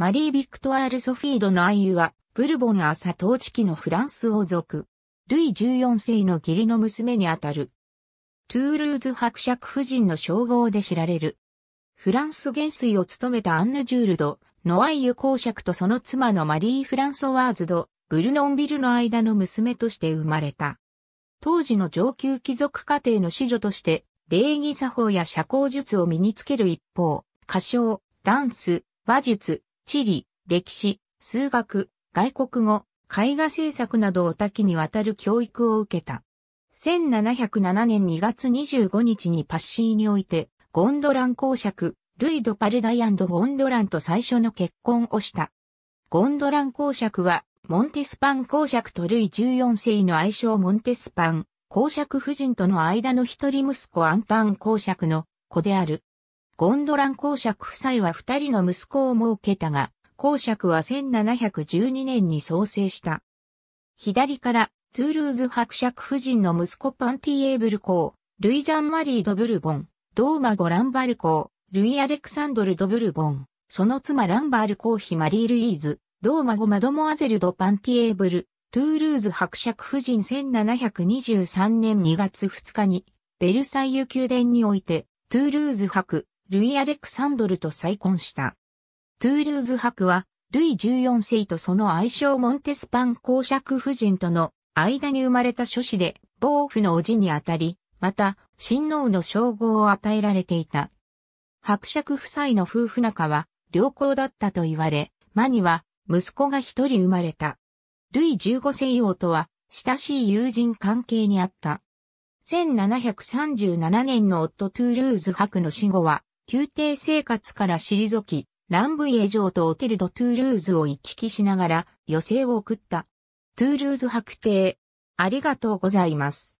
マリー・ビクトワール・ソフィードの愛は、ブルボンアサ統治期のフランス王族、ルイ14世の義理の娘にあたる。トゥールーズ伯爵夫人の称号で知られる。フランス元帥を務めたアンヌ・ジュールド、ノアイユ公爵とその妻のマリー・フランソワーズド、ブルノンビルの間の娘として生まれた。当時の上級貴族家庭の子女として、礼儀作法や社交術を身につける一方、歌唱、ダンス、話術、地理、歴史、数学、外国語、絵画制作などを多岐にわたる教育を受けた。1707年2月25日にパッシーにおいて、ゴンドラン公爵、ルイ・ド・パルダイゴンドランと最初の結婚をした。ゴンドラン公爵は、モンテスパン公爵とルイ14世の愛称モンテスパン、公爵夫人との間の一人息子アンタン公爵の子である。ゴンドラン公爵夫妻は二人の息子を設けたが、公爵は1712年に創生した。左から、トゥールーズ伯爵夫人の息子パンティエーブル公、ルイ・ジャン・マリー・ド・ブルボン、ドーマ・ゴ・ランバル公、ルイ・アレクサンドル・ド・ブルボン、その妻ランバール公妃マリー・ルイーズ、ドーマ・ゴ・マドモアゼル・ド・パンティエーブル、トゥールーズ伯爵夫人1723年2月2日に、ベルサイユ宮殿において、トゥールーズ伯、ルイ・アレクサンドルと再婚した。トゥールーズ博は、ルイ14世とその愛称モンテスパン公爵夫人との間に生まれた諸子で、暴ーの叔父にあたり、また、親王の称号を与えられていた。伯爵夫妻の夫婦仲は良好だったと言われ、マには息子が一人生まれた。ルイ15世王とは親しい友人関係にあった。1737年の夫トゥールーズ博の死後は、宮廷生活から退き、ランブイエ城とオテルド・トゥールーズを行き来しながら余生を送った。トゥールーズ白帝。ありがとうございます。